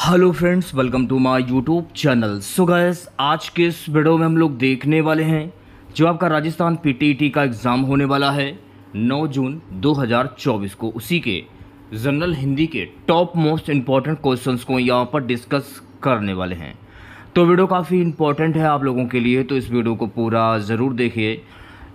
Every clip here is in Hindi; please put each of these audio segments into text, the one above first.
hello friends welcome to my YouTube channel so guys आज के इस वीडियो में हम लोग देखने वाले हैं जो आपका राजस्थान पीटीटी e का एग्ज़ाम होने वाला है 9 जून 2024 को उसी के जनरल हिंदी के टॉप मोस्ट इम्पॉर्टेंट क्वेश्चंस को यहाँ पर डिस्कस करने वाले हैं तो वीडियो काफ़ी इंपॉर्टेंट है आप लोगों के लिए तो इस वीडियो को पूरा ज़रूर देखिए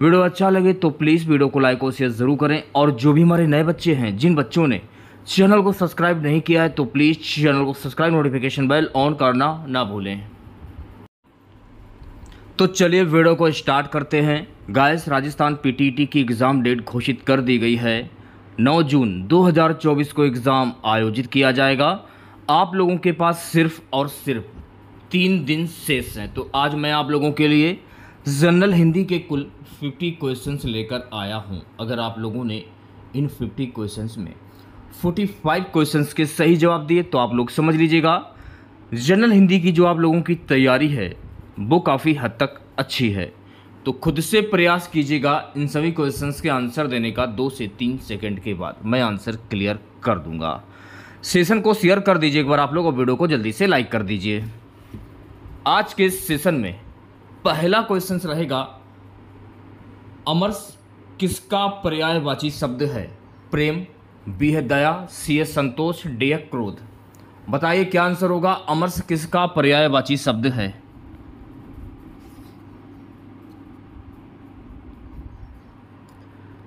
वीडियो अच्छा लगे तो प्लीज़ वीडियो को लाइक और शेयर ज़रूर करें और जो भी हमारे नए बच्चे हैं जिन बच्चों ने चैनल को सब्सक्राइब नहीं किया है तो प्लीज़ चैनल को सब्सक्राइब नोटिफिकेशन बेल ऑन करना ना भूलें तो चलिए वीडियो को स्टार्ट करते हैं गायस राजस्थान पीटीटी की एग्ज़ाम डेट घोषित कर दी गई है 9 जून 2024 को एग्ज़ाम आयोजित किया जाएगा आप लोगों के पास सिर्फ और सिर्फ तीन दिन शेष हैं तो आज मैं आप लोगों के लिए जनरल हिंदी के कुल 50 क्वेश्चंस लेकर आया हूं अगर आप लोगों ने इन 50 क्वेश्चंस में फोर्टी फाइव क्वेश्चन के सही जवाब दिए तो आप लोग समझ लीजिएगा जनरल हिंदी की जो आप लोगों की तैयारी है वो काफ़ी हद तक अच्छी है तो खुद से प्रयास कीजिएगा इन सभी क्वेश्चंस के आंसर देने का दो से तीन सेकंड के बाद मैं आंसर क्लियर कर दूंगा सेशन को शेयर कर दीजिए एक बार आप लोग और वीडियो को जल्दी से लाइक कर दीजिए आज के सेशन में पहला क्वेश्चन रहेगा अमर्स किसका पर्यायवाची शब्द है प्रेम बी है दया सी है संतोष डी है क्रोध बताइए क्या आंसर होगा अमर्स किसका पर्यायवाची शब्द है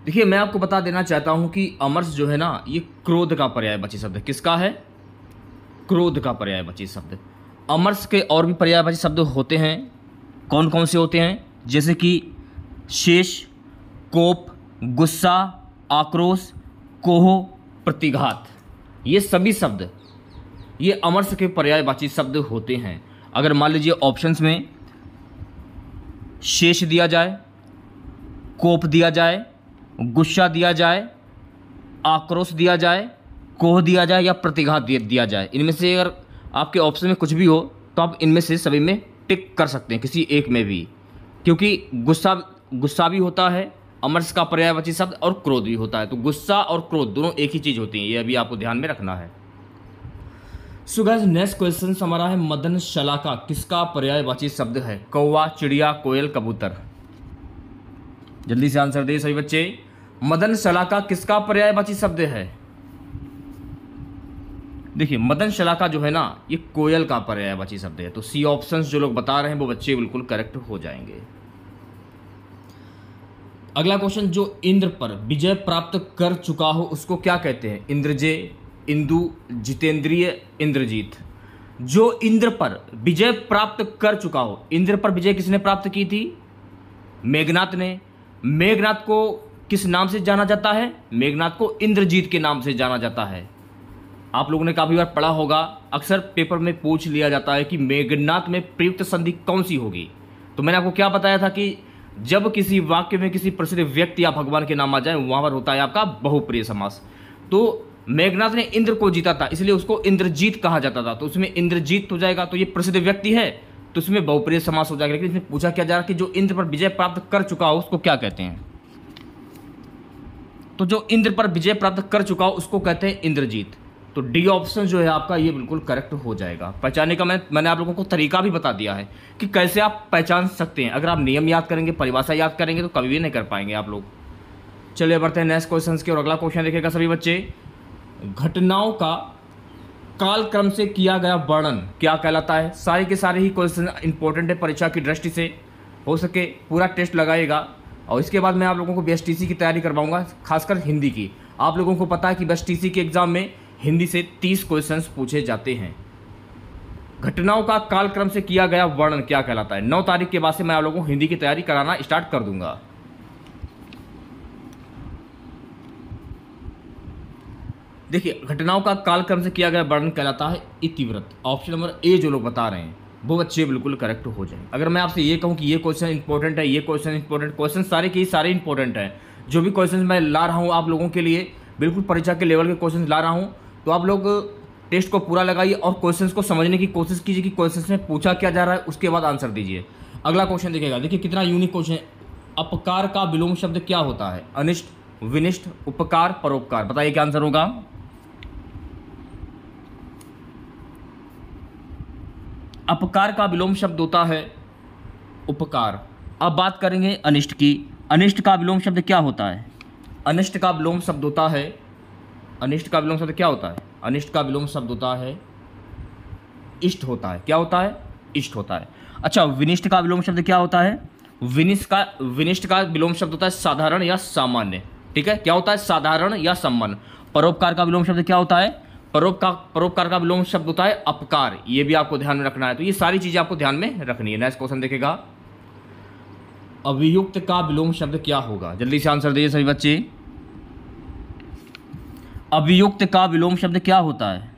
देखिए मैं आपको बता देना चाहता हूं कि अमर्स जो है ना ये क्रोध का पर्यायवाची शब्द है किसका है क्रोध का पर्यायवाची शब्द अमर्स के और भी पर्यायवाची शब्द होते हैं कौन कौन से होते हैं जैसे कि शेष कोप गुस्सा आक्रोश कोह प्रतिघात ये सभी शब्द ये अमरस के पर्यायवाची शब्द होते हैं अगर मान लीजिए ऑप्शंस में शेष दिया जाए कोप दिया जाए गुस्सा दिया जाए आक्रोश दिया जाए कोह दिया जाए या प्रतिघात दिया जाए इनमें से अगर आपके ऑप्शन में कुछ भी हो तो आप इनमें से सभी में टिक कर सकते हैं किसी एक में भी क्योंकि गुस्सा गुस्सा भी होता है अमर्स का पर्यायवाची शब्द और क्रोध भी होता है तो गुस्सा और क्रोध दोनों एक ही चीज़ होती है ये अभी आपको ध्यान में रखना है सुगज नेक्स्ट क्वेश्चन हमारा है मदन शलाका किसका पर्यायवाची शब्द है कौवा चिड़िया कोयल कबूतर जल्दी से आंसर दिए सभी बच्चे मदन शलाका किसका पर्यायवाची शब्द है देखिए मदन शलाका जो है ना ये कोयल का पर्यायवाची शब्द है तो सी ऑप्शंस जो लोग बता रहे हैं वो बच्चे बिल्कुल करेक्ट हो जाएंगे अगला क्वेश्चन जो इंद्र पर विजय प्राप्त कर चुका हो उसको क्या कहते हैं इंद्रजे इंदु जितेंद्रिय इंद्रजीत जो इंद्र पर विजय प्राप्त कर चुका हो इंद्र पर विजय किसने प्राप्त की थी मेघनाथ ने मेघनाथ को किस नाम से जाना जाता है मेघनाथ को इंद्रजीत के नाम से जाना जाता है आप लोगों ने काफ़ी बार पढ़ा होगा अक्सर पेपर में पूछ लिया जाता है कि मेघनाथ में प्रयुक्त संधि कौन सी होगी तो मैंने आपको क्या बताया था कि जब किसी वाक्य में किसी प्रसिद्ध व्यक्ति या भगवान के नाम आ जाए वहां पर होता है आपका बहुप्रिय समास तो मेघनाथ ने इंद्र को जीता था इसलिए उसको इंद्रजीत कहा जाता था तो उसमें इंद्रजीत हो जाएगा तो ये प्रसिद्ध व्यक्ति है तो उसमें बहुप्रिय समास हो जाएगा लेकिन इसमें पूछा क्या जा रहा है कि जो इंद्र पर विजय प्राप्त कर चुका हो उसको क्या कहते हैं तो जो इंद्र पर विजय प्राप्त कर चुका हो उसको कहते हैं इंद्रजीत तो डी ऑप्शन जो है आपका ये बिल्कुल करेक्ट हो जाएगा पहचाने का मैं मैंने आप लोगों को तरीका भी बता दिया है कि कैसे आप पहचान सकते हैं अगर आप नियम याद करेंगे परिभाषा याद करेंगे तो कभी भी नहीं कर पाएंगे आप लोग चलिए बढ़ते हैं नेक्स्ट क्वेश्चन की और अगला क्वेश्चन देखेगा सभी बच्चे घटनाओं का कालक्रम से किया गया वर्णन क्या कहलाता है सारे के सारे ही क्वेश्चन इंपॉर्टेंट है परीक्षा की दृष्टि से हो सके पूरा टेस्ट लगाएगा और इसके बाद मैं आप लोगों को बी की तैयारी करवाऊँगा खासकर हिंदी की आप लोगों को पता है कि बस टी के एग्ज़ाम में हिंदी से तीस क्वेश्चंस पूछे जाते हैं घटनाओं का कालक्रम से किया गया वर्णन क्या कहलाता है नौ तारीख के बाद से मैं आप लोगों को हिंदी की तैयारी कराना स्टार्ट कर दूंगा देखिए घटनाओं का कालक्रम से किया गया वर्णन कहलाता है इतिव्रत ऑप्शन नंबर ए जो लोग बता रहे हैं वो बच्चे बिल्कुल करेक्ट हो जाए अगर मैं आपसे ये कहूँ कि ये क्वेश्चन इंपॉर्टेंट है ये क्वेश्चन इंपॉर्टेंट क्वेश्चन सारे के सारे इंपॉर्टेंट हैं जो भी क्वेश्चन मैं ला रहा हूँ आप लोगों के लिए बिल्कुल परीक्षा के लेवल के क्वेश्चन ला रहा हूँ तो आप लोग टेस्ट को पूरा लगाइए और क्वेश्चंस को समझने की कोशिश कीजिए कि क्वेश्चंस में पूछा क्या जा रहा है उसके बाद आंसर दीजिए अगला क्वेश्चन देखिएगा देखिए कितना यूनिक क्वेश्चन अपकार का विलोम शब्द क्या होता है अनिष्ट विनिष्ट उपकार परोपकार बताइए क्या आंसर होगा अपकार का विलोम शब्द होता है उपकार अब बात करेंगे अनिष्ट की अनिष्ट का विलोम शब्द क्या होता है अनिष्ट का विलोम शब्द होता है अनिष्ट का विलोम शब्द क्या होता है अनिष्ट का विलोम शब्द होता है इष्ट होता है क्या होता है इष्ट होता है अच्छा विनिष्ट का विलोम शब्द क्या होता है विनिष्ठ का विनिष्ठ का विलोम शब्द होता है साधारण या सामान्य ठीक है क्या होता है साधारण या सम्मान परोपकार का विलोम शब्द क्या होता है परोपकार परोपकार का विलोम शब्द होता है अपकार ये भी आपको ध्यान में रखना है तो ये सारी चीज़ें आपको ध्यान में रखनी है नेक्स्ट क्वेश्चन देखेगा अभियुक्त का विलोम शब्द क्या होगा जल्दी से आंसर दीजिए सभी बच्चे अभियुक्त का विलोम शब्द क्या होता है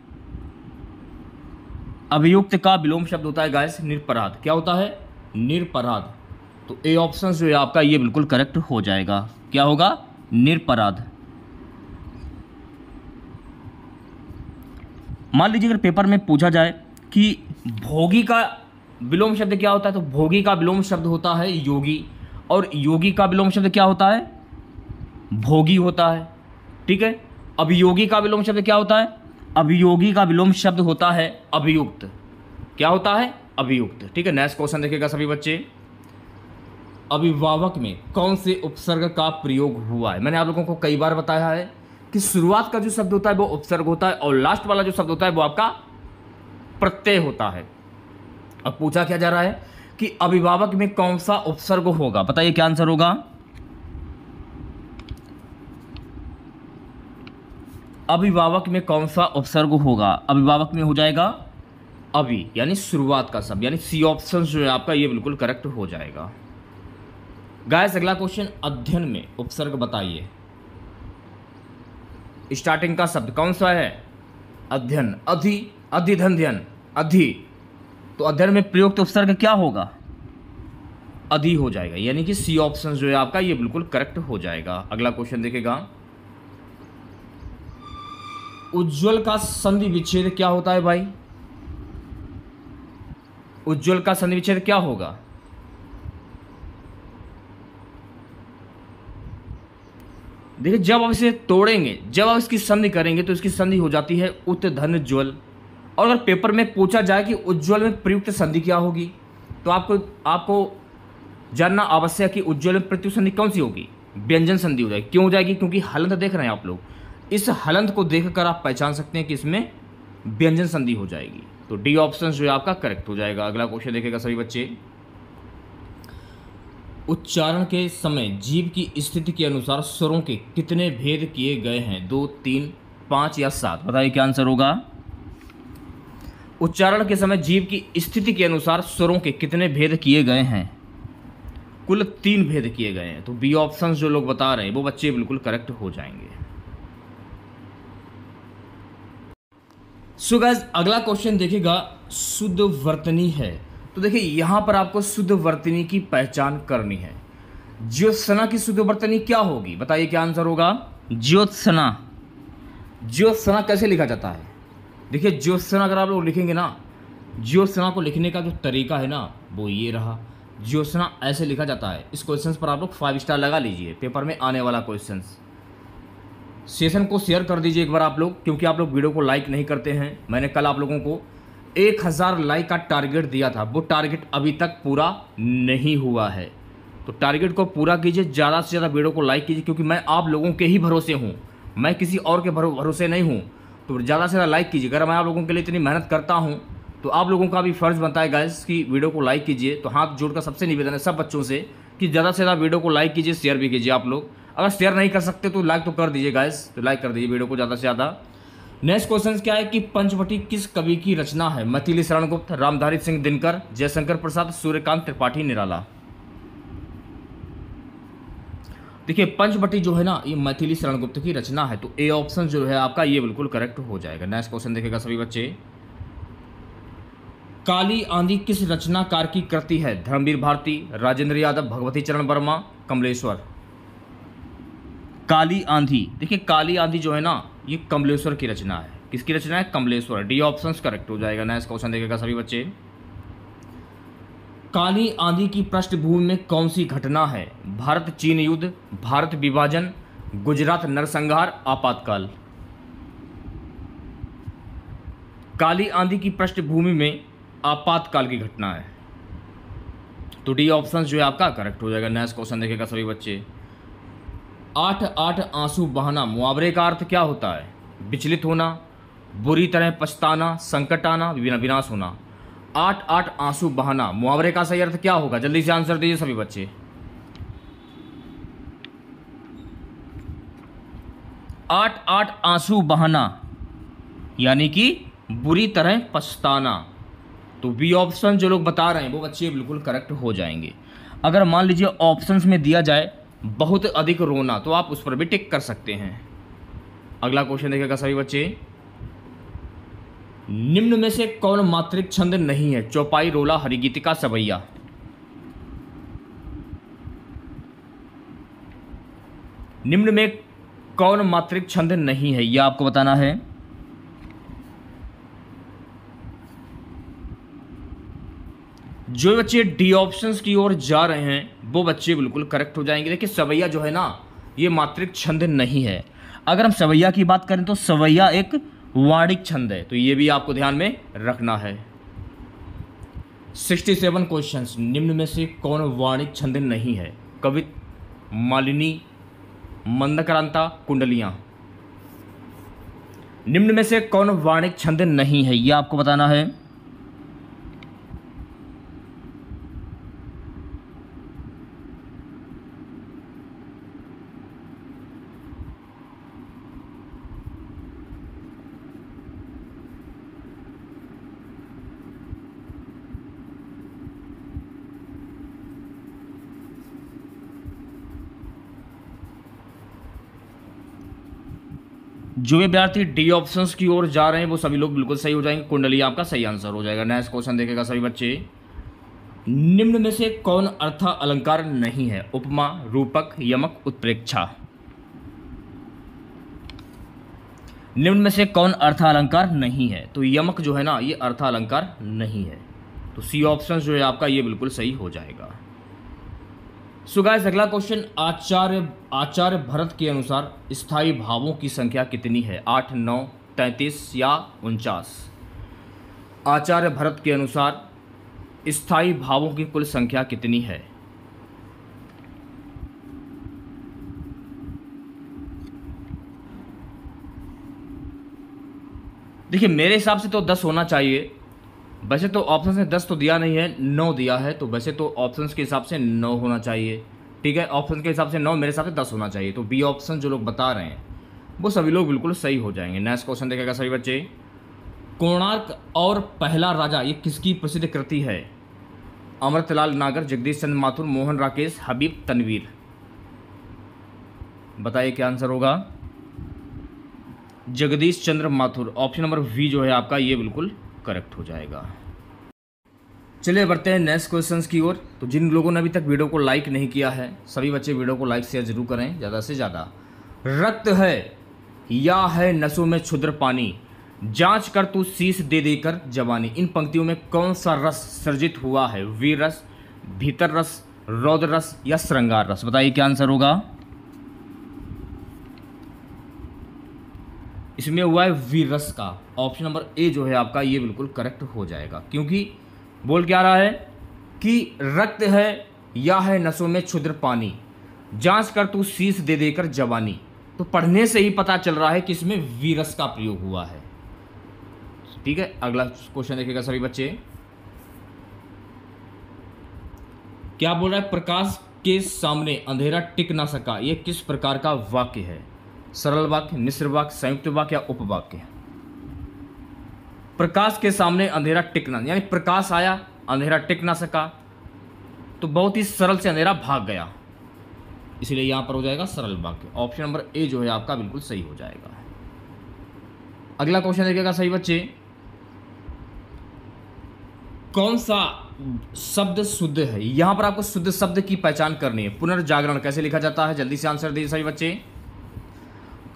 अभियुक्त का विलोम शब्द होता है गाइस निरपराध क्या होता है निरपराध तो ए ऑप्शन जो है आपका ये बिल्कुल करेक्ट हो जाएगा क्या होगा निरपराध मान लीजिए अगर पेपर में पूछा जाए कि भोगी का विलोम शब्द क्या होता है तो भोगी का विलोम शब्द होता है योगी और योगी का विलोम शब्द क्या होता है भोगी होता है ठीक है अभियोगी का विलोम शब्द क्या होता है अभियोगी का विलोम शब्द होता है अभियुक्त क्या होता है अभियुक्त ठीक है नेक्स्ट क्वेश्चन देखिएगा सभी बच्चे अभिभावक में कौन से उपसर्ग का प्रयोग हुआ है मैंने आप लोगों को कई बार बताया है कि शुरुआत का जो शब्द होता है वो उपसर्ग होता है और लास्ट वाला जो शब्द होता है वो आपका प्रत्यय होता है अब पूछा क्या जा रहा है कि अभिभावक में कौन सा उपसर्ग होगा बताइए क्या आंसर होगा अभिभावक में कौन सा उपसर्ग होगा अभिभावक में हो जाएगा अभी यानी शुरुआत का शब्द यानी सी ऑप्शन जो है आपका ये बिल्कुल करेक्ट हो जाएगा गायस अगला क्वेश्चन अध्ययन में उपसर्ग बताइए स्टार्टिंग का शब्द कौन सा है अध्ययन अधि अधिधंध्यन अधि तो अध्ययन में प्रयुक्त उपसर्ग क्या होगा अधि हो जाएगा यानी कि सी ऑप्शन जो है आपका ये बिल्कुल करेक्ट हो जाएगा अगला क्वेश्चन देखेगा उज्जवल का संधि विच्छेद क्या होता है भाई उज्जवल का संधि विच्छेद क्या होगा देखिए जब आप इसे तोड़ेंगे जब आप इसकी संधि करेंगे तो इसकी संधि हो जाती है उत धन ज्वल और अगर पेपर में पूछा जाए कि उज्ज्वल में प्रयुक्त संधि क्या होगी तो आपको आपको जानना आवश्यक है कि उज्ज्वल में प्रयुक्त संधि कौन सी होगी व्यंजन संधि हो जाएगी क्यों हो जाएगी क्योंकि हालत देख रहे हैं आप लोग इस हलंत को देख आप पहचान सकते हैं कि इसमें व्यंजन संधि हो जाएगी तो डी ऑप्शन जो है आपका करेक्ट हो जाएगा अगला क्वेश्चन देखेगा सभी बच्चे उच्चारण के समय जीव की स्थिति के अनुसार स्वरों के कितने भेद किए गए हैं दो तीन पाँच या सात बताइए क्या आंसर होगा उच्चारण के समय जीव की स्थिति के अनुसार स्वरों के कितने भेद किए गए हैं कुल तीन भेद किए गए हैं तो बी ऑप्शंस जो लोग बता रहे हैं वो बच्चे बिल्कुल करेक्ट हो जाएंगे सो so गैज अगला क्वेश्चन देखेगा शुद्ध वर्तनी है तो देखिए यहाँ पर आपको शुद्ध वर्तनी की पहचान करनी है ज्योत्सना की शुद्ध वर्तनी क्या होगी बताइए क्या आंसर होगा ज्योत्सना ज्योत्सना कैसे लिखा जाता है देखिए ज्योत्सना अगर आप लोग लिखेंगे ना ज्योत्सना को लिखने का जो तरीका है ना वो ये रहा ज्योत्सना ऐसे लिखा जाता है इस क्वेश्चन पर आप लोग फाइव स्टार लगा लीजिए पेपर में आने वाला क्वेश्चन सेशन को शेयर कर दीजिए एक बार आप लोग क्योंकि आप लोग वीडियो को लाइक नहीं करते हैं मैंने कल आप लोगों को एक हज़ार लाइक का टारगेट दिया था वो टारगेट अभी तक पूरा नहीं हुआ है तो टारगेट को पूरा कीजिए ज़्यादा से ज़्यादा वीडियो को लाइक कीजिए क्योंकि मैं आप लोगों के ही भरोसे हूँ मैं किसी और के भरोसे नहीं हूँ तो ज़्यादा से ज़्यादा लाइक कीजिए अगर मैं आप लोगों के लिए इतनी मेहनत करता हूँ तो आप लोगों का भी फ़र्ज़ बनता है गाइस कि वीडियो को लाइक कीजिए तो हाथ जोड़कर सबसे निवेदन है सब बच्चों से कि ज़्यादा से ज़्यादा वीडियो को लाइक कीजिए शेयर भी कीजिए आप लोग अगर शेयर नहीं कर सकते तो लाइक तो कर दीजिए गाइस तो लाइक कर दीजिए वीडियो को ज़्यादा से ज़्यादा नेक्स्ट क्वेश्चन क्या है कि पंचवटी किस कवि की रचना है मथिली शरण गुप्त रामधारी सिंह दिनकर जयशंकर प्रसाद सूर्यकांत त्रिपाठी निराला देखिए पंचवटी जो है ना ये मैथिली शरण गुप्त की रचना है तो ए ऑप्शन जो है आपका ये बिल्कुल करेक्ट हो जाएगा नेक्स्ट क्वेश्चन देखेगा सभी बच्चे काली आंधी किस रचनाकार की कृति है धर्मवीर भारती राजेंद्र यादव भगवती चरण वर्मा कमलेश्वर काली आंधी देखिए काली आंधी जो है ना ये कमलेश्वर की रचना है किसकी रचना है कमलेश्वर डी ऑप्शन करेक्ट हो जाएगा नेक्स्ट क्वेश्चन देखेगा सभी बच्चे काली आंधी की पृष्ठभूमि में कौन सी घटना है भारत चीन युद्ध भारत विभाजन गुजरात नरसंहार आपातकाल काली आंधी की पृष्ठभूमि में आपातकाल की घटना है तो डी ऑप्शन जो है आपका करेक्ट हो जाएगा नेक्स्ट क्वेश्चन देखेगा सभी बच्चे आठ आठ आंसू बहाना मुआवरे का अर्थ क्या होता है विचलित होना बुरी तरह पछताना संकट आना विनाश होना आठ आठ आंसू बहाना मुआवरे का सही अर्थ क्या होगा जल्दी से आंसर दीजिए सभी बच्चे आठ आठ आंसू बहाना यानी कि बुरी तरह पछताना तो बी ऑप्शन जो लोग बता रहे हैं वो बच्चे बिल्कुल करेक्ट हो जाएंगे अगर मान लीजिए ऑप्शंस में दिया जाए बहुत अधिक रोना तो आप उस पर भी टिक कर सकते हैं अगला क्वेश्चन देखेगा सभी बच्चे निम्न में से कौन मात्रिक छंद नहीं है चौपाई रोला हरिगीतिका सवैया निम्न में कौन मात्रिक छंद नहीं है यह आपको बताना है जो बच्चे डी ऑप्शंस की ओर जा रहे हैं वो बच्चे बिल्कुल करेक्ट हो जाएंगे देखिए सवैया जो है ना ये मात्रिक छंद नहीं है अगर हम सवैया की बात करें तो सवैया एक वाणिक छंद है तो ये भी आपको ध्यान में रखना है सिक्सटी सेवन क्वेश्चन निम्न में से कौन वाणिक छंद नहीं है कवित मालिनी मंदक्रांता कुंडलियां निम्न में से कौन वाणिक छंद नहीं है ये आपको बताना है जो विद्यार्थी डी ऑप्शन की ओर जा रहे हैं वो सभी लोग बिल्कुल सही हो जाएंगे कुंडली आपका सही आंसर हो जाएगा नेक्स्ट क्वेश्चन देखेगा सभी बच्चे निम्न में से कौन अर्था अलंकार नहीं है उपमा रूपक यमक उत्प्रेक्षा निम्न में से कौन अर्थ अलंकार नहीं है तो यमक जो है ना ये अर्थ अलंकार नहीं है तो सी ऑप्शन जो है आपका ये बिल्कुल सही हो जाएगा सो गाइस अगला क्वेश्चन आचार्य आचार्य भरत के अनुसार स्थायी भावों की संख्या कितनी है आठ नौ तैंतीस या उनचास आचार्य भरत के अनुसार स्थायी भावों की कुल संख्या कितनी है देखिए मेरे हिसाब से तो दस होना चाहिए वैसे तो ऑप्शन ने दस तो दिया नहीं है नौ दिया है तो वैसे तो ऑप्शन के हिसाब से नौ होना चाहिए ठीक है ऑप्शन के हिसाब से नौ मेरे हिसाब से दस होना चाहिए तो बी ऑप्शन जो लोग बता रहे हैं वो सभी लोग बिल्कुल सही हो जाएंगे नेक्स्ट क्वेश्चन देखेगा सभी बच्चे कोणार्क और पहला राजा ये किसकी प्रसिद्ध कृति है अमृतलाल नागर जगदीश चंद्र माथुर मोहन राकेश हबीब तनवीर बताइए क्या आंसर होगा Jagdish Chandra Mathur option number V जो है आपका ये बिल्कुल करेक्ट हो जाएगा चलिए बढ़ते हैं नेक्स्ट क्वेश्चंस की ओर तो जिन लोगों ने अभी तक वीडियो को लाइक नहीं किया है सभी बच्चे वीडियो को लाइक शेयर जरूर करें ज़्यादा से ज़्यादा रक्त है या है नसों में क्षुद्र पानी जांच कर तू शीश दे देकर जवानी इन पंक्तियों में कौन सा रस सर्जित हुआ है वीर रस भीतर रस रौद्र रस या श्रृंगार रस बताइए क्या आंसर होगा इसमें हुआ है वीरस का ऑप्शन नंबर ए जो है आपका ये बिल्कुल करेक्ट हो जाएगा क्योंकि बोल क्या रहा है कि रक्त है या है नसों में क्षुद्र पानी जांच कर तू शीस दे देकर जवानी तो पढ़ने से ही पता चल रहा है कि इसमें वीरस का प्रयोग हुआ है ठीक है अगला क्वेश्चन देखेगा सभी बच्चे क्या बोल रहा है प्रकाश के सामने अंधेरा टिक ना सका यह किस प्रकार का वाक्य है सरल वाक्य मिश्र वाक्य संयुक्त वाक्य या उपवाक्य प्रकाश के सामने अंधेरा टिकना यानी प्रकाश आया अंधेरा टिक ना सका तो बहुत ही सरल से अंधेरा भाग गया इसलिए यहां पर हो जाएगा सरल वाक्य ऑप्शन नंबर ए जो है आपका बिल्कुल सही हो जाएगा अगला क्वेश्चन देखिएगा सही बच्चे कौन सा शब्द शुद्ध है यहां पर आपको शुद्ध शब्द की पहचान करनी है पुनर्जागरण कैसे लिखा जाता है जल्दी से आंसर दीजिए सही बच्चे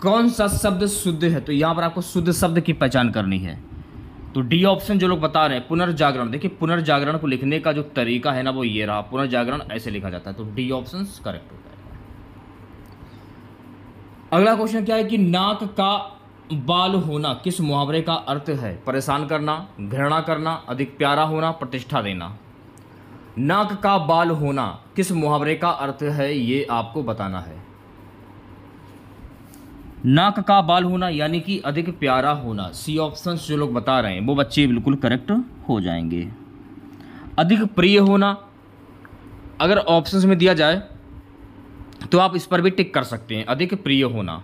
कौन सा शब्द शुद्ध है तो यहाँ पर आपको शुद्ध शब्द की पहचान करनी है तो डी ऑप्शन जो लोग बता रहे हैं पुनर्जागरण देखिए पुनर्जागरण को लिखने का जो तरीका है ना वो ये रहा पुनर्जागरण ऐसे लिखा जाता है तो डी ऑप्शन करेक्ट हो जाएगा अगला क्वेश्चन क्या है कि नाक का बाल होना किस मुहावरे का अर्थ है परेशान करना घृणा करना अधिक प्यारा होना प्रतिष्ठा देना नाक का बाल होना किस मुहावरे का अर्थ है ये आपको बताना है नाक का बाल होना यानी कि अधिक प्यारा होना सी ऑप्शन जो लोग बता रहे हैं वो बच्चे बिल्कुल करेक्ट हो जाएंगे अधिक प्रिय होना अगर ऑप्शंस में दिया जाए तो आप इस पर भी टिक कर सकते हैं अधिक प्रिय होना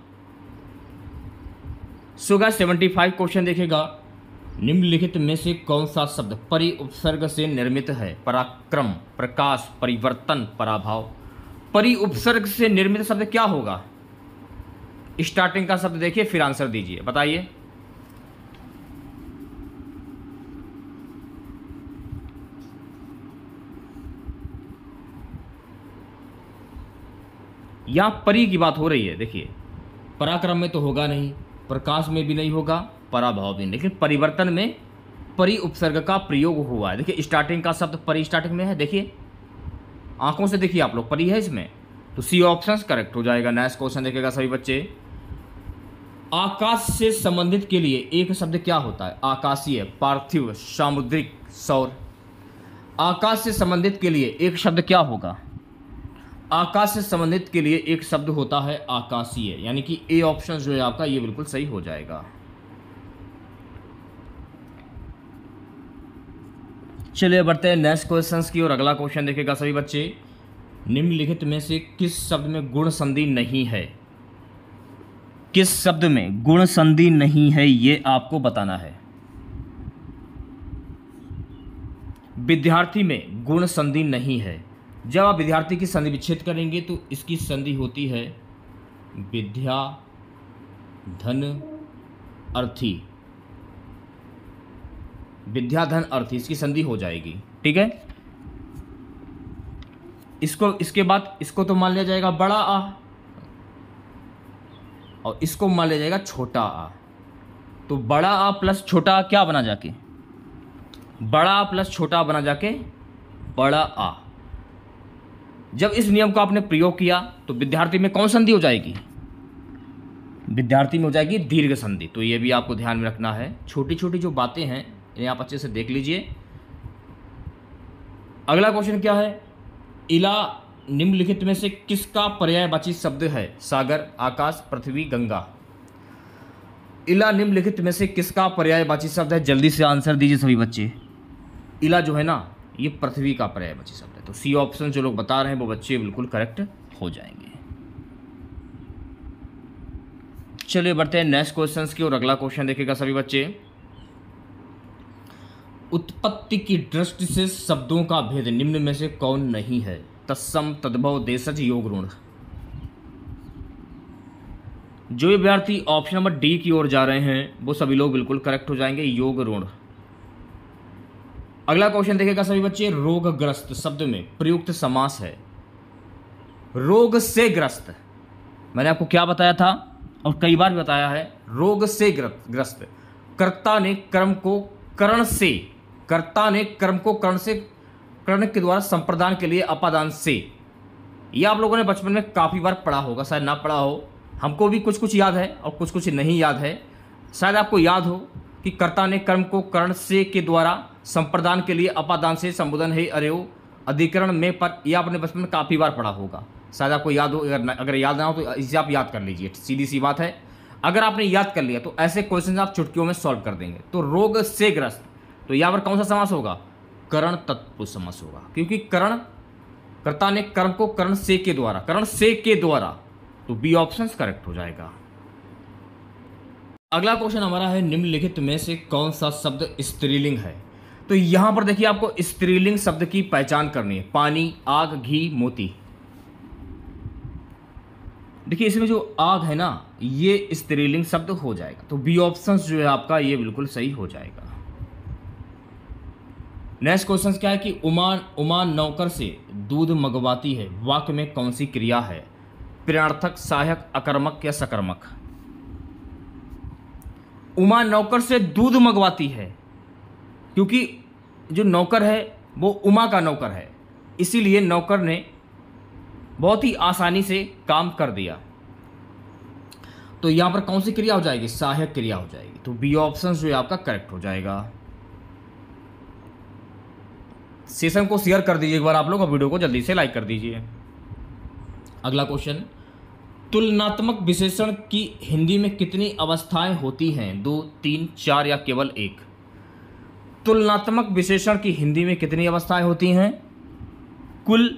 सुगा सेवेंटी फाइव क्वेश्चन देखेगा निम्नलिखित में से कौन सा शब्द परि उपसर्ग से निर्मित है पराक्रम प्रकाश परिवर्तन पराभाव परि उपसर्ग से निर्मित शब्द क्या होगा स्टार्टिंग का शब्द देखिए फिर आंसर दीजिए बताइए यहां परी की बात हो रही है देखिए पराक्रम में तो होगा नहीं प्रकाश में भी नहीं होगा पराभाव भी नहीं लेकिन परिवर्तन में परि उपसर्ग का प्रयोग हुआ है देखिए स्टार्टिंग का शब्द परी स्टार्टिंग में है देखिए आंखों से देखिए आप लोग परी है इसमें तो सी ऑप्शन करेक्ट हो जाएगा नेक्स्ट क्वेश्चन देखेगा सभी बच्चे आकाश से संबंधित के लिए एक शब्द क्या होता है आकाशीय पार्थिव सामुद्रिक सौर आकाश से संबंधित के लिए एक शब्द क्या होगा आकाश से संबंधित के लिए एक शब्द होता है आकाशीय यानी कि ए ऑप्शन जो है आपका ये बिल्कुल सही हो जाएगा चलिए बढ़ते हैं नेक्स्ट क्वेश्चन की और अगला क्वेश्चन देखेगा सभी बच्चे निम्नलिखित में से किस शब्द में गुण संधि नहीं है किस शब्द में गुण संधि नहीं है ये आपको बताना है विद्यार्थी में गुण संधि नहीं है जब आप विद्यार्थी की संधि विच्छेद करेंगे तो इसकी संधि होती है विद्या धन अर्थी विद्या धन अर्थी इसकी संधि हो जाएगी ठीक है इसको इसके बाद इसको तो मान लिया जाएगा बड़ा आ और इसको मान लिया जाएगा छोटा आ तो बड़ा आ प्लस छोटा आ क्या बना जाके बड़ा आ प्लस छोटा बना जाके बड़ा आ जब इस नियम को आपने प्रयोग किया तो विद्यार्थी में कौन संधि हो जाएगी विद्यार्थी में हो जाएगी दीर्घ संधि तो ये भी आपको ध्यान में रखना है छोटी छोटी जो बातें हैं इन्हें आप अच्छे से देख लीजिए अगला क्वेश्चन क्या है इला निम्नलिखित में से किसका पर्यायवाची शब्द है सागर आकाश पृथ्वी गंगा इला निम्नलिखित में से किसका पर्यायवाची शब्द है जल्दी से आंसर दीजिए सभी बच्चे इला जो है ना ये पृथ्वी का पर्यायवाची शब्द है तो सी ऑप्शन जो लोग बता रहे हैं वो बच्चे बिल्कुल करेक्ट हो जाएंगे चलिए बढ़ते हैं नेक्स्ट क्वेश्चन की और अगला क्वेश्चन देखेगा सभी बच्चे उत्पत्ति की दृष्टि से शब्दों का भेद निम्न में से कौन नहीं है तत्सम तद्भव देशज योग ऋण जो विद्यार्थी ऑप्शन नंबर डी की ओर जा रहे हैं वो सभी लोग बिल्कुल करेक्ट हो जाएंगे योग ऋण अगला क्वेश्चन देखेगा सभी बच्चे रोगग्रस्त शब्द में प्रयुक्त समास है रोग से ग्रस्त मैंने आपको क्या बताया था और कई बार बताया है रोग से ग्रस्त कर्ता ने कर्म को करण से कर्ता ने कर्म को करण से कर्ण के द्वारा संप्रदान के लिए अपादान से ये आप लोगों ने बचपन में काफ़ी बार पढ़ा होगा शायद ना पढ़ा हो हमको भी कुछ कुछ याद है और कुछ कुछ नहीं याद है शायद आपको याद हो कि कर्ता ने कर्म को कर्ण से के द्वारा संप्रदान के लिए अपादान से संबोधन है अरे ओ अधिकरण में पर यह आपने बचपन में काफ़ी बार पढ़ा होगा शायद आपको याद हो अगर अगर याद ना हो तो इसे आप याद कर लीजिए सीधी सी बात है अगर आपने याद कर लिया तो ऐसे क्वेश्चन आप चुटकियों में सॉल्व कर देंगे तो रोग से ग्रस्त तो यहाँ पर कौन सा समास होगा करण तत्व समास होगा क्योंकि करण कर्ता ने कर्म को करण से के द्वारा करण से के द्वारा तो बी ऑप्शन करेक्ट हो जाएगा अगला क्वेश्चन हमारा है निम्नलिखित में से कौन सा शब्द स्त्रीलिंग है तो यहां पर देखिए आपको स्त्रीलिंग शब्द की पहचान करनी है पानी आग घी मोती देखिए इसमें जो आग है ना ये स्त्रीलिंग शब्द हो जाएगा तो बी ऑप्शन जो है आपका ये बिल्कुल सही हो जाएगा नेक्स्ट क्वेश्चन क्या है कि उमा उमा नौकर से दूध मंगवाती है वाक्य में कौन सी क्रिया है प्रार्थक सहायक अकर्मक या सकर्मक उमा नौकर से दूध मंगवाती है क्योंकि जो नौकर है वो उमा का नौकर है इसीलिए नौकर ने बहुत ही आसानी से काम कर दिया तो यहां पर कौन सी क्रिया हो जाएगी सहायक क्रिया हो जाएगी तो बी ऑप्शन जो है आपका करेक्ट हो जाएगा सेशन को शेयर कर दीजिए एक बार आप लोग और वीडियो को जल्दी से लाइक कर दीजिए अगला क्वेश्चन तुलनात्मक विशेषण की हिंदी में कितनी अवस्थाएं होती हैं दो तीन चार या केवल एक तुलनात्मक विशेषण की हिंदी में कितनी अवस्थाएं होती हैं कुल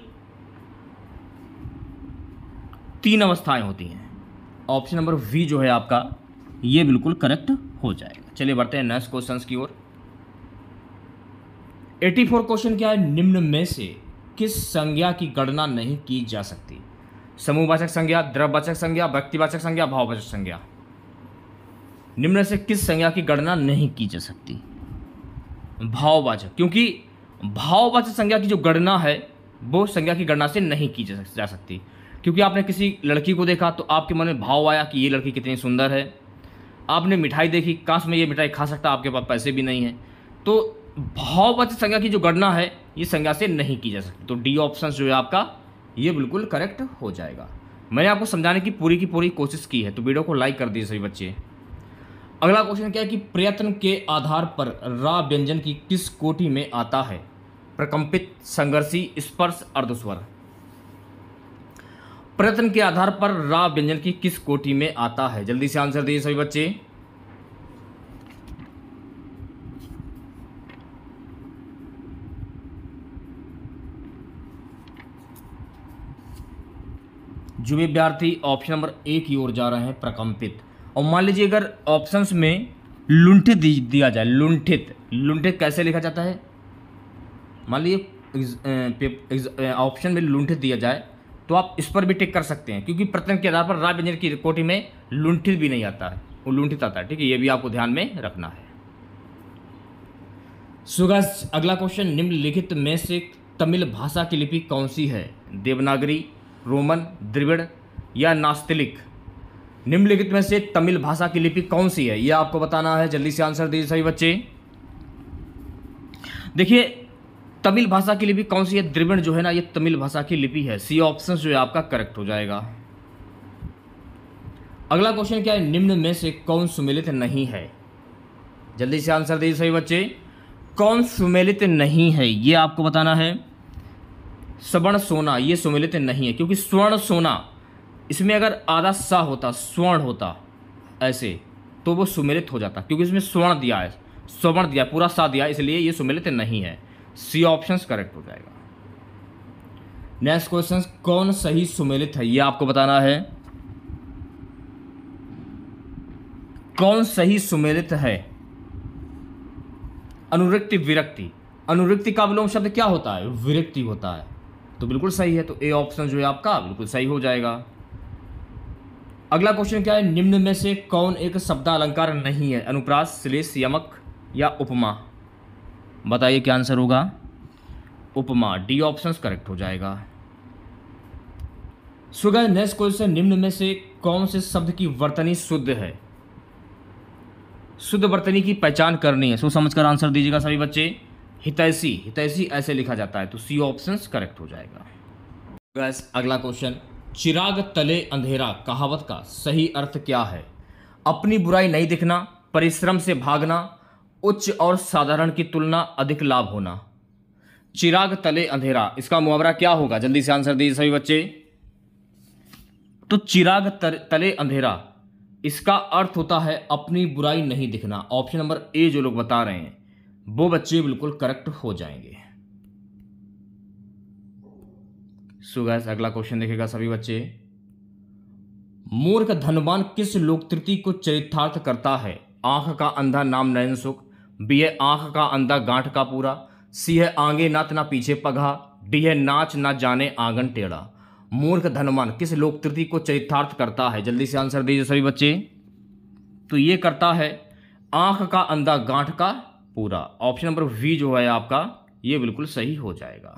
तीन अवस्थाएं होती हैं ऑप्शन नंबर वी जो है आपका ये बिल्कुल करेक्ट हो जाएगा चलिए बढ़ते हैं नेक्स्ट क्वेश्चन की ओर एटी फोर क्वेश्चन क्या है निम्न में से किस संज्ञा की गणना नहीं की जा सकती समूहवाचक संज्ञा द्रववाचक संज्ञा व्यक्तिवाचक संज्ञा भाववाचक संज्ञा निम्न से किस संज्ञा की गणना नहीं की जा सकती भाववाचक क्योंकि भाववाचक संज्ञा की जो गणना है वो संज्ञा की गणना से नहीं की जा सकती क्योंकि आपने किसी लड़की को देखा तो आपके मन में भाव आया कि ये लड़की कितनी सुंदर है आपने मिठाई देखी काश में ये मिठाई खा सकता आपके पास पैसे भी नहीं है तो भाववाचक संज्ञा की जो गणना है ये संज्ञा से नहीं की जा सकती तो डी ऑप्शन जो है आपका ये बिल्कुल करेक्ट हो जाएगा मैंने आपको समझाने की पूरी की पूरी कोशिश की है तो वीडियो को लाइक कर दीजिए सभी बच्चे अगला क्वेश्चन क्या है कि प्रयत्न के आधार पर रा व्यंजन की किस कोटि में आता है प्रकंपित संघर्षी स्पर्श अर्धस्वर प्रयत्न के आधार पर रा व्यंजन की किस कोटि में आता है जल्दी से आंसर दिए सभी बच्चे जो विद्यार्थी ऑप्शन नंबर ए की ओर जा रहे हैं प्रकम्पित और मान लीजिए अगर ऑप्शन में लुंठित दिया जाए लुंठित लुंठित कैसे लिखा जाता है मान लीजिए ऑप्शन में लुंठित दिया जाए तो आप इस पर भी टिक कर सकते हैं क्योंकि प्रथम के आधार पर राय व्यंजन की कोटि में लुंठित भी नहीं आता है वो लुंठित आता है ठीक है ये भी आपको ध्यान में रखना है सुगस अगला क्वेश्चन निम्नलिखित में से तमिल भाषा की लिपि कौन सी है देवनागरी रोमन द्रविड़ या नास्तिलिक निम्नलिखित में से तमिल भाषा की लिपि कौन सी है यह आपको बताना है जल्दी से आंसर दीजिए सभी बच्चे देखिए तमिल भाषा की लिपि कौन सी है द्रविड़ जो है ना ये तमिल भाषा की लिपि है सी ऑप्शन जो है आपका करेक्ट हो जाएगा अगला क्वेश्चन क्या है निम्न में से कौन सुमेलित नहीं है जल्दी से आंसर दीजिए सभी बच्चे कौन सुमेलित नहीं है ये आपको बताना है स्वर्ण सोना ये सुमिलित नहीं है क्योंकि स्वर्ण सोना इसमें अगर आधा सा होता स्वर्ण होता ऐसे तो वो सुमिलित हो जाता क्योंकि इसमें स्वर्ण दिया है स्वर्ण दिया पूरा सा दिया इसलिए ये सुमिलित नहीं है सी ऑप्शन करेक्ट हो जाएगा नेक्स्ट क्वेश्चन कौन सही सुमेलित है ये आपको बताना है कौन सही सुमेलित है अनुरक्ति विरक्ति अनुरक्ति का विलोम शब्द क्या होता है विरक्ति होता है तो बिल्कुल सही है तो ए ऑप्शन जो है आपका बिल्कुल सही हो जाएगा अगला क्वेश्चन क्या है निम्न में से कौन एक शब्द अलंकार नहीं है अनुप्रास श्लेष यमक या उपमा बताइए क्या आंसर होगा उपमा डी ऑप्शन करेक्ट हो जाएगा सुगर नेक्स्ट क्वेश्चन निम्न में से कौन से शब्द की वर्तनी शुद्ध है शुद्ध वर्तनी की पहचान करनी है सो समझकर आंसर दीजिएगा सभी बच्चे हितैषी हितैषी ऐसे लिखा जाता है तो सी ऑप्शन करेक्ट हो जाएगा गैस अगला क्वेश्चन चिराग तले अंधेरा कहावत का सही अर्थ क्या है अपनी बुराई नहीं दिखना परिश्रम से भागना उच्च और साधारण की तुलना अधिक लाभ होना चिराग तले अंधेरा इसका मुहावरा क्या होगा जल्दी से आंसर दीजिए सभी बच्चे तो चिराग तले अंधेरा इसका अर्थ होता है अपनी बुराई नहीं दिखना ऑप्शन नंबर ए जो लोग बता रहे हैं वो बच्चे बिल्कुल करेक्ट हो जाएंगे सुगैस अगला क्वेश्चन देखेगा सभी बच्चे मूर्ख धनवान किस लोकतृति को चरितार्थ करता है आंख का अंधा नाम नयन सुख बी है आंख का अंधा गांठ का पूरा सी है आगे नात ना पीछे पघा डी है नाच ना जाने आंगन टेढ़ा मूर्ख धनवान किस लोकतृति को चरितार्थ करता है जल्दी से आंसर दीजिए सभी बच्चे तो ये करता है आंख का अंधा गांठ का पूरा ऑप्शन नंबर वी जो है आपका ये बिल्कुल सही हो जाएगा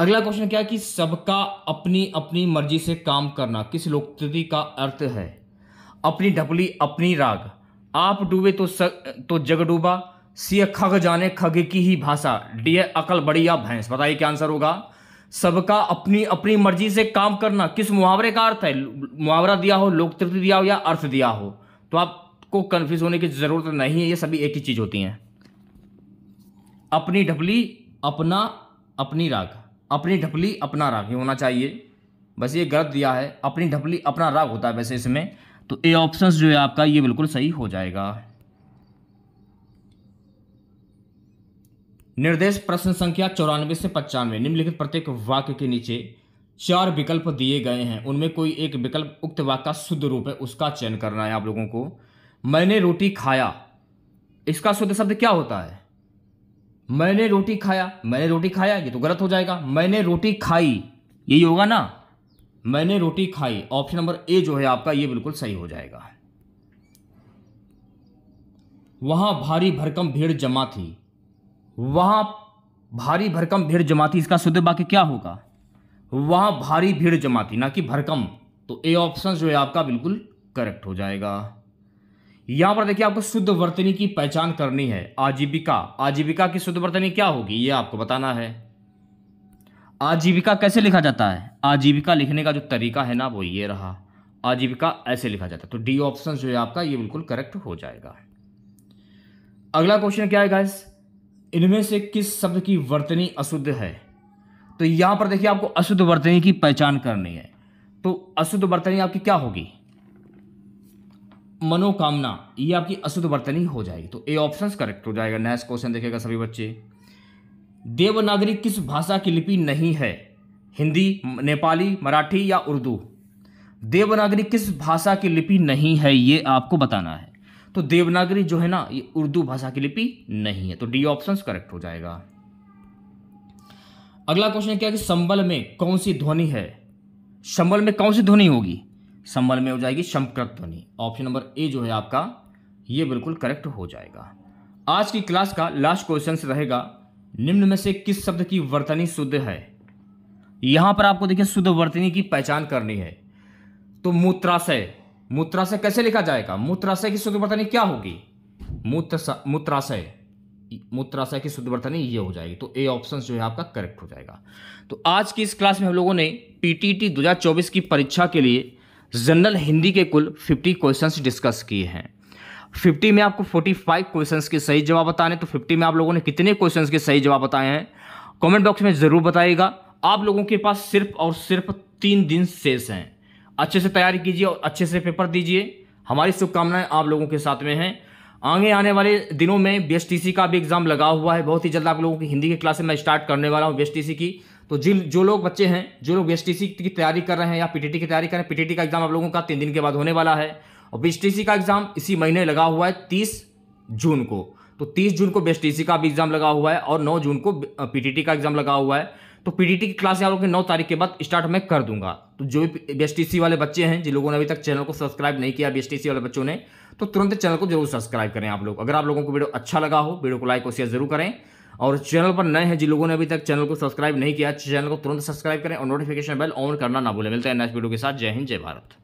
अगला क्वेश्चन क्या है कि सबका अपनी अपनी मर्जी से काम करना किस लोकतंत्री का अर्थ है अपनी ढपली अपनी राग आप डूबे तो स, तो जग डूबा सी खग जाने खग की ही भाषा डी अकल बड़ी या भैंस बताइए क्या आंसर होगा सबका अपनी अपनी मर्जी से काम करना किस मुहावरे का अर्थ है मुहावरा दिया हो लोकतंत्र दिया हो या अर्थ दिया हो तो आप को कन्फ्यूज़ होने की ज़रूरत नहीं है ये सभी एक ही चीज़ होती हैं अपनी ढपली अपना अपनी राग अपनी ढपली अपना राग ही होना चाहिए बस ये गलत दिया है अपनी ढपली अपना राग होता है वैसे इसमें तो ए ऑप्शन जो है आपका ये बिल्कुल सही हो जाएगा निर्देश प्रश्न संख्या चौरानवे से पचानवे निम्नलिखित प्रत्येक वाक्य के नीचे चार विकल्प दिए गए हैं उनमें कोई एक विकल्प उक्त वाक्य का शुद्ध रूप है उसका चयन करना है आप लोगों को मैंने रोटी खाया इसका शुद्ध शब्द क्या होता है मैंने रोटी खाया मैंने रोटी खाया ये तो गलत हो जाएगा मैंने रोटी खाई यही होगा ना मैंने रोटी खाई ऑप्शन नंबर ए जो है आपका ये बिल्कुल सही हो जाएगा वहां भारी भरकम भीड़ जमा थी वहां भारी भरकम भीड़ जमा थी इसका शुद्ध वाक्य क्या होगा वहां भारी भीड़ जमा थी ना कि भरकम तो ए ऑप्शन जो है आपका बिल्कुल करेक्ट हो जाएगा यहां पर देखिए आपको शुद्ध वर्तनी की पहचान करनी है आजीविका आजीविका की शुद्ध वर्तनी क्या होगी ये आपको बताना है आजीविका कैसे लिखा जाता है आजीविका लिखने का जो तरीका है ना वो ये रहा आजीविका ऐसे लिखा जाता है तो डी ऑप्शन जो है आपका ये बिल्कुल करेक्ट हो जाएगा अगला क्वेश्चन क्या है गाइस इनमें से किस शब्द की वर्तनी अशुद्ध है तो यहां पर देखिए आपको अशुद्ध वर्तनी की पहचान करनी है तो अशुद्ध वर्तनी आपकी क्या होगी मनोकामना ये आपकी अशुद्ध वर्तनी हो जाएगी तो ए ऑप्शन करेक्ट हो जाएगा नेक्स्ट क्वेश्चन देखेगा सभी बच्चे देवनागरी किस भाषा की लिपि नहीं है हिंदी नेपाली मराठी या उर्दू देवनागरी किस भाषा की लिपि नहीं है ये आपको बताना है तो देवनागरी जो है ना ये उर्दू भाषा की लिपि नहीं है तो डी ऑप्शन करेक्ट हो जाएगा अगला क्वेश्चन क्या है कि संबल में कौन सी ध्वनि है संबल में कौन सी ध्वनि होगी संबल में हो जाएगी संप्रत ध्वनि ऑप्शन नंबर ए जो है आपका ये बिल्कुल करेक्ट हो जाएगा आज की क्लास का लास्ट क्वेश्चन रहेगा निम्न में से किस शब्द की वर्तनी शुद्ध है यहां पर आपको देखिए शुद्ध वर्तनी की पहचान करनी है तो मूत्राशय मूत्राशय कैसे लिखा जाएगा मूत्राशय की शुद्ध वर्तनी क्या होगी मूत्र मूत्राशय मूत्राशय की शुद्ध वर्तनी ये हो जाएगी तो ए ऑप्शन जो है आपका करेक्ट हो जाएगा तो आज की इस क्लास में हम लोगों ने पीटीटी दो की परीक्षा के लिए जनरल हिंदी के कुल 50 क्वेश्चंस डिस्कस किए हैं 50 में आपको 45 क्वेश्चंस के सही जवाब बताने तो 50 में आप लोगों ने कितने क्वेश्चंस के सही जवाब बताए हैं कमेंट बॉक्स में ज़रूर बताइएगा आप लोगों के पास सिर्फ और सिर्फ तीन दिन शेष हैं अच्छे से तैयारी कीजिए और अच्छे से पेपर दीजिए हमारी शुभकामनाएं आप लोगों के साथ में हैं आगे आने वाले दिनों में बी का भी एग्ज़ाम लगा हुआ है बहुत ही जल्द आप लोगों की हिंदी की क्लासेस मैं स्टार्ट करने वाला हूँ बी की तो जिन जो लोग बच्चे हैं जो लोग एस की तैयारी कर रहे हैं या पी की तैयारी कर रहे हैं पी का एग्ज़ाम आप लोगों का तीन दिन के बाद होने वाला है और बी का एग्ज़ाम इसी महीने लगा हुआ है तीस जून को तो तीस जून को बी का भी एग्ज़ाम लगा हुआ है और नौ जून को पी का एग्ज़ाम लगा हुआ है तो पीटीटी की क्लास आप लोग नौ तारीख के बाद स्टार्ट मैं कर दूंगा तो जो भी बी वाले बच्चे हैं जिन लोगों ने अभी तक चैनल को सब्सक्राइब नहीं किया बी वाले बच्चों ने तो तुरंत चैनल को जरूर सब्सक्राइब करें आप लोग अगर आप लोगों को वीडियो अच्छा लगा हो वीडियो को लाइक और शेयर जरूर करें और चैनल पर नए हैं जिन लोगों ने अभी तक चैनल को सब्सक्राइब नहीं किया चैनल को तुरंत सब्सक्राइब करें और नोटिफिकेशन बेल ऑन करना ना भूलें मिलते हैं नेक्स्ट वीडियो के साथ जय हिंद जय भारत